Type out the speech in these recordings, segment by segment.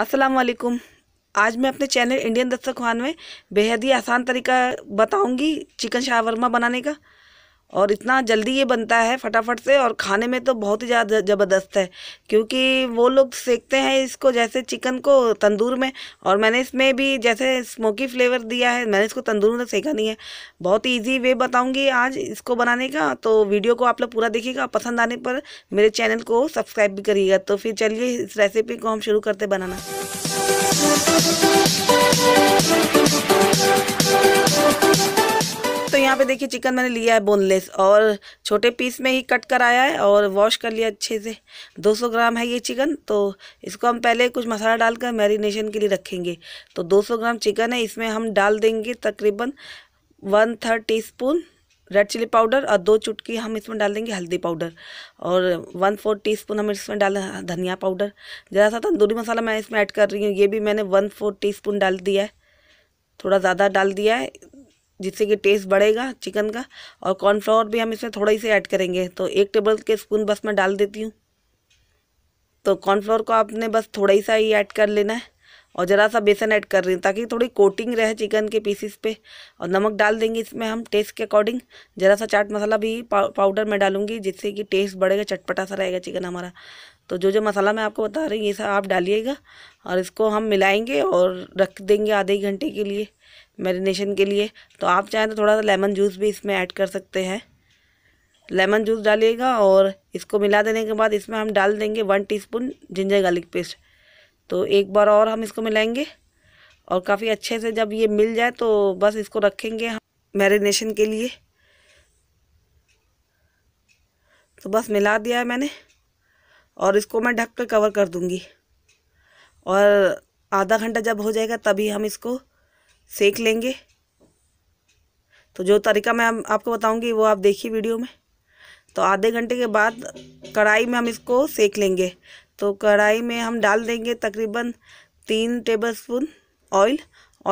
अस्सलाम वालेकुम आज मैं अपने चैनल इंडियन दस्तक खान में बेहद ही आसान तरीका बताऊंगी चिकन शावरमा बनाने का और इतना जल्दी ये बनता है फटाफट से और खाने में तो बहुत ही ज़्यादा ज़बरदस्त है क्योंकि वो लोग सेकते हैं इसको जैसे चिकन को तंदूर में और मैंने इसमें भी जैसे स्मोकी फ्लेवर दिया है मैंने इसको तंदूर में सेका नहीं है बहुत ईजी वे बताऊँगी आज इसको बनाने का तो वीडियो को आप लोग पूरा देखिएगा पसंद आने पर मेरे चैनल को सब्सक्राइब भी करिएगा तो फिर चलिए इस रेसिपी को हम शुरू करते बनाना तो यहाँ पे देखिए चिकन मैंने लिया है बोनलेस और छोटे पीस में ही कट कराया है और वॉश कर लिया अच्छे से 200 ग्राम है ये चिकन तो इसको हम पहले कुछ मसाला डालकर मैरिनेशन के लिए रखेंगे तो 200 ग्राम चिकन है इसमें हम डाल देंगे तकरीबन one third teaspoon red chilli powder और दो चुटकी हम इसमें डाल देंगे हल्दी पाउडर और वन फोर टीस्पून हम इसमें डाल धनिया पाउडर ज़रा सा तंदूरी मसाला मैं इसमें ऐड कर रही हूँ ये भी मैंने वन फोर टीस्पून डाल दिया है थोड़ा ज़्यादा डाल दिया है जिससे कि टेस्ट बढ़ेगा चिकन का और कॉर्नफ्लावर भी हम इसमें थोड़ा ही से ऐड करेंगे तो एक टेबल के स्पून बस मैं डाल देती हूँ तो कॉर्नफ्लावर को आपने बस थोड़ा ही सा ही ऐड कर लेना है और ज़रा सा बेसन ऐड कर रही हूँ ताकि थोड़ी कोटिंग रहे चिकन के पीसीस पे और नमक डाल देंगे इसमें हम टेस्ट के अकॉर्डिंग ज़रा सा चाट मसाला भी पाउडर में डालूंगी जिससे कि टेस्ट बढ़ेगा चटपटा सा रहेगा चिकन हमारा तो जो जो मसाला मैं आपको बता रही हूँ ये सब आप डालिएगा और इसको हम मिलाएंगे और रख देंगे आधे घंटे के लिए मैरिनेशन के लिए तो आप चाहें तो थोड़ा सा लेमन जूस भी इसमें ऐड कर सकते हैं लेमन जूस डालिएगा और इसको मिला देने के बाद इसमें हम डाल देंगे one teaspoon ginger garlic paste तो एक बार और हम इसको मिलाएंगे और काफ़ी अच्छे से जब ये मिल जाए तो बस इसको रखेंगे हम मैरिनेशन के लिए तो बस मिला दिया है मैंने और इसको मैं ढक कर कवर कर दूंगी और आधा घंटा जब हो जाएगा तभी हम इसको सेक लेंगे तो जो तरीका मैं आपको बताऊंगी वो आप देखिए वीडियो में तो आधे घंटे के बाद कढ़ाई में हम इसको सेक लेंगे तो कढ़ाई में हम डाल देंगे तकरीबन तीन टेबल स्पून ऑयल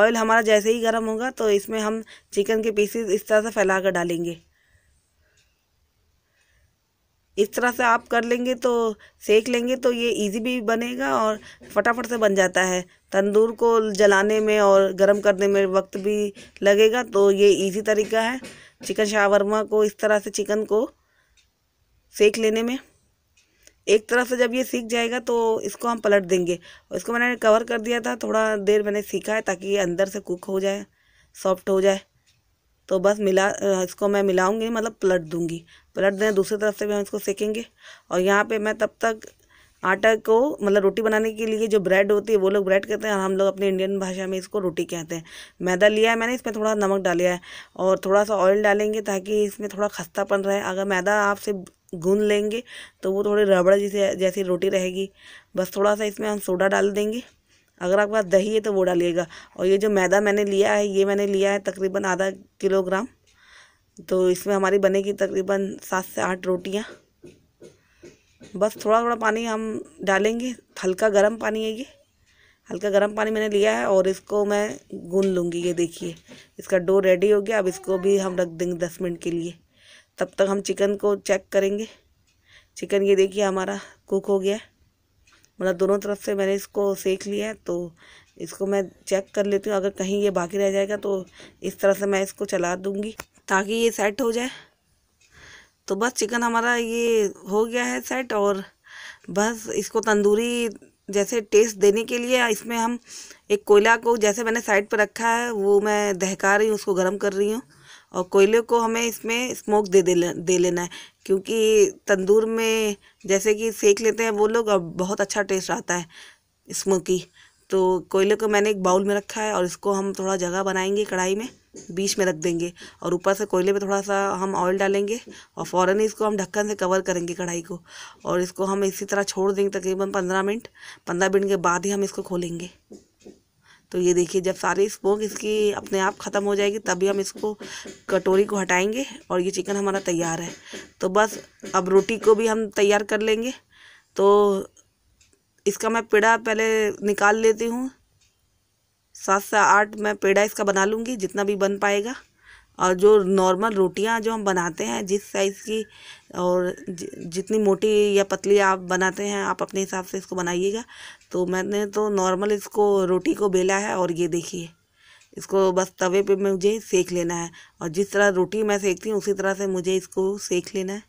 ऑयल हमारा जैसे ही गर्म होगा तो इसमें हम चिकन के पीसेस इस तरह से फैला कर डालेंगे इस तरह से आप कर लेंगे तो सेक लेंगे तो ये इजी भी बनेगा और फटाफट से बन जाता है तंदूर को जलाने में और गर्म करने में वक्त भी लगेगा तो ये इजी तरीका है चिकन शावरमा को इस तरह से चिकन को सेक लेने में एक तरह से जब ये सीख जाएगा तो इसको हम पलट देंगे इसको मैंने कवर कर दिया था थोड़ा देर मैंने सीखा है ताकि ये अंदर से कुक हो जाए सॉफ्ट हो जाए तो बस मिला इसको मैं मिलाऊंगी मतलब पलट दूंगी पलट दें दूसरी तरफ से भी हम इसको सेकेंगे और यहाँ पे मैं तब तक आटा को मतलब रोटी बनाने के लिए जो ब्रेड होती है वो लोग ब्रेड कहते हैं और हम लोग अपने इंडियन भाषा में इसको रोटी कहते हैं मैदा लिया है मैंने इसमें थोड़ा नमक डाला है और थोड़ा सा ऑयल डालेंगे ताकि इसमें थोड़ा खस्तापन रहे अगर मैदा आपसे गूंद लेंगे तो वो थोड़ी रबड़ जैसे जैसी रोटी रहेगी बस थोड़ा सा इसमें हम सोडा डाल देंगे अगर आपके पास दही है तो वो डालिएगा और ये जो मैदा मैंने लिया है ये मैंने लिया है तकरीबन आधा किलोग्राम तो इसमें हमारी बनेगी तकरीबन सात से आठ रोटियाँ बस थोड़ा थोड़ा पानी हम डालेंगे हल्का गर्म पानी है ये हल्का गर्म पानी मैंने लिया है और इसको मैं गून लूँगी ये देखिए इसका डो रेडी हो गया अब इसको भी हम रख देंगे दस मिनट के लिए तब तक हम चिकन को चेक करेंगे चिकन ये देखिए हमारा कुक हो गया है मतलब दोनों तरफ से मैंने इसको सेक लिया है तो इसको मैं चेक कर लेती हूँ अगर कहीं ये बाकी रह जाएगा तो इस तरह से मैं इसको चला दूँगी ताकि ये सेट हो जाए तो बस चिकन हमारा ये हो गया है सेट और बस इसको तंदूरी जैसे टेस्ट देने के लिए इसमें हम एक कोयला को जैसे मैंने साइड पर रखा है वो मैं दहका रही हूँ उसको गर्म कर रही हूँ और कोयले को हमें इसमें स्मोक दे दे, दे लेना है क्योंकि तंदूर में जैसे कि सेक लेते हैं वो लोग अब बहुत अच्छा टेस्ट आता है स्मोकी तो कोयले को मैंने एक बाउल में रखा है और इसको हम थोड़ा जगह बनाएंगे कढ़ाई में बीच में रख देंगे और ऊपर से कोयले पे थोड़ा सा हम ऑयल डालेंगे और फ़ौर ही इसको हम ढक्कन से कवर करेंगे कढ़ाई को और इसको हम इसी तरह छोड़ देंगे तकरीबन पंद्रह मिनट पंद्रह मिनट के बाद ही हम इसको खोलेंगे तो ये देखिए जब सारी स्मोक इसकी अपने आप ख़त्म हो जाएगी तभी हम इसको कटोरी को हटाएंगे और ये चिकन हमारा तैयार है तो बस अब रोटी को भी हम तैयार कर लेंगे तो इसका मैं पेड़ा पहले निकाल लेती हूँ सात से आठ मैं पेड़ा इसका बना लूँगी जितना भी बन पाएगा और जो नॉर्मल रोटियां जो हम बनाते हैं जिस साइज़ की और जितनी मोटी या पतली आप बनाते हैं आप अपने हिसाब से इसको बनाइएगा तो मैंने तो नॉर्मल इसको रोटी को बेला है और ये देखिए इसको बस तवे पे मुझे सेक लेना है और जिस तरह रोटी मैं सेकती हूँ उसी तरह से मुझे इसको सेक लेना है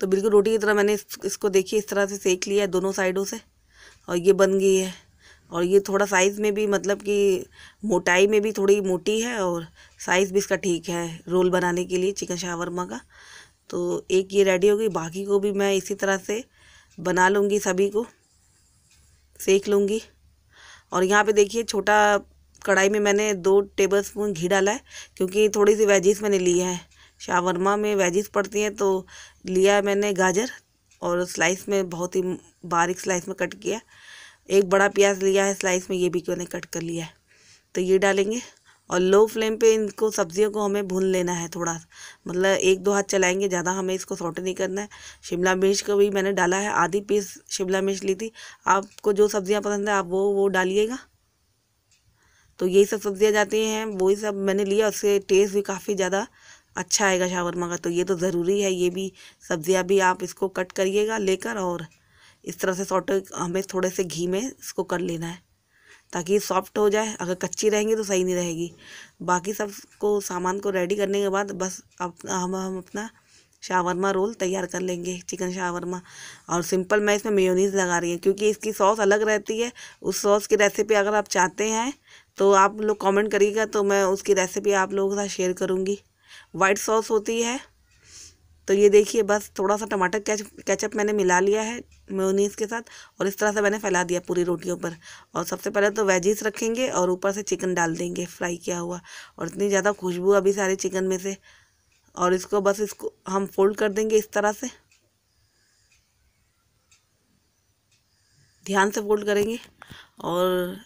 तो बिल्कुल रोटी की तरह मैंने इसको देखिए इस तरह से सेक लिया है दोनों साइडों से और ये बन गई है और ये थोड़ा साइज़ में भी मतलब कि मोटाई में भी थोड़ी मोटी है और साइज़ भी इसका ठीक है रोल बनाने के लिए चिकन शावरमा का तो एक ये रेडी हो गई बाकी को भी मैं इसी तरह से बना लूँगी सभी को सेक लूँगी और यहाँ पे देखिए छोटा कढ़ाई में मैंने दो टेबल स्पून घी डाला है क्योंकि थोड़ी सी वेजिस मैंने ली है शावरमा में वेजिस पड़ती हैं तो लिया है मैंने गाजर और स्लाइस में बहुत ही बारीक स्लाइस में कट किया एक बड़ा प्याज लिया है स्लाइस में ये भी मैंने कट कर लिया है तो ये डालेंगे और लो फ्लेम पे इनको सब्जियों को हमें भून लेना है थोड़ा मतलब एक दो हाथ चलाएंगे ज़्यादा हमें इसको सॉटे नहीं करना है शिमला मिर्च को भी मैंने डाला है आधी पीस शिमला मिर्च ली थी आपको जो सब्जियां पसंद है आप वो वो डालिएगा तो यही सब सब्जियां जाती हैं वही सब मैंने लिया उससे टेस्ट भी काफ़ी ज़्यादा अच्छा आएगा शावरमा का तो ये तो ज़रूरी है ये भी सब्ज़ियाँ भी आप इसको कट करिएगा लेकर और इस तरह से सॉटे हमें थोड़े से घी में इसको कर लेना है ताकि ये सॉफ्ट हो जाए अगर कच्ची रहेंगी तो सही नहीं रहेगी बाकी सब को सामान को रेडी करने के बाद बस अब हम हम अपना शावरमा रोल तैयार कर लेंगे चिकन शावरमा और सिंपल मैं इसमें मेयोनीज़ लगा रही हूँ क्योंकि इसकी सॉस अलग रहती है उस सॉस की रेसिपी अगर आप चाहते हैं तो आप लोग कमेंट करिएगा तो मैं उसकी रेसिपी आप लोगों के साथ शेयर करूँगी वाइट सॉस होती है तो ये देखिए बस थोड़ा सा टमाटर कैच कैचअप मैंने मिला लिया है मेयोनीज के साथ और इस तरह से मैंने फैला दिया पूरी रोटियों पर और सबसे पहले तो वेजीज रखेंगे और ऊपर से चिकन डाल देंगे फ्राई किया हुआ और इतनी ज़्यादा खुशबू अभी सारे चिकन में से और इसको बस इसको हम फोल्ड कर देंगे इस तरह से ध्यान से फोल्ड करेंगे और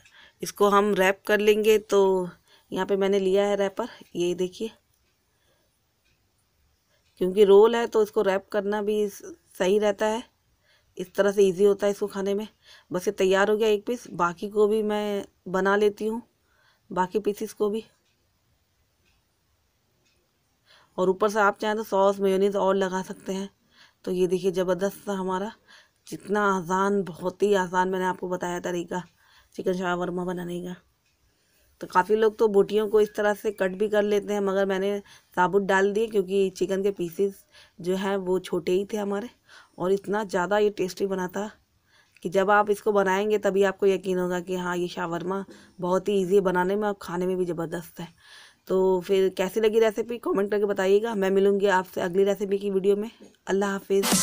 इसको हम रैप कर लेंगे तो यहाँ पे मैंने लिया है रैपर ये देखिए क्योंकि रोल है तो इसको रैप करना भी सही रहता है इस तरह से इजी होता है इसको खाने में बस ये तैयार हो गया एक पीस बाकी को भी मैं बना लेती हूँ बाकी पीसीस को भी और ऊपर से आप चाहें तो सॉस मेयोनीज और लगा सकते हैं तो ये देखिए ज़बरदस्त था हमारा जितना आसान बहुत ही आसान मैंने आपको बताया तरीका चिकन शावरमा बनाने का तो काफ़ी लोग तो बोटियों को इस तरह से कट भी कर लेते हैं मगर मैंने साबुत डाल दिए क्योंकि चिकन के पीसेस जो हैं वो छोटे ही थे हमारे और इतना ज़्यादा ये टेस्टी बना था कि जब आप इसको बनाएंगे तभी आपको यकीन होगा कि हाँ ये शावरमा बहुत ही ईजी है बनाने में और खाने में भी ज़बरदस्त है तो फिर कैसी लगी रेसिपी कॉमेंट करके बताइएगा मैं मिलूँगी आपसे अगली रेसिपी की वीडियो में अल्लाह हाफिज़